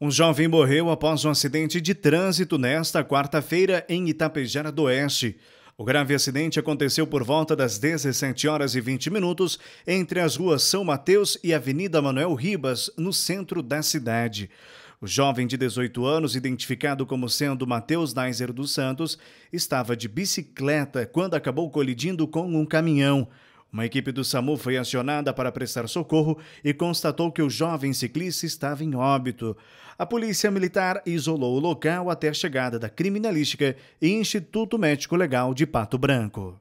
Um jovem morreu após um acidente de trânsito nesta quarta-feira em Itapejara do Oeste. O grave acidente aconteceu por volta das 17 horas e 20 minutos entre as ruas São Mateus e Avenida Manuel Ribas, no centro da cidade. O jovem de 18 anos, identificado como sendo Matheus Neiser dos Santos, estava de bicicleta quando acabou colidindo com um caminhão. Uma equipe do SAMU foi acionada para prestar socorro e constatou que o jovem ciclista estava em óbito. A polícia militar isolou o local até a chegada da criminalística e Instituto Médico Legal de Pato Branco.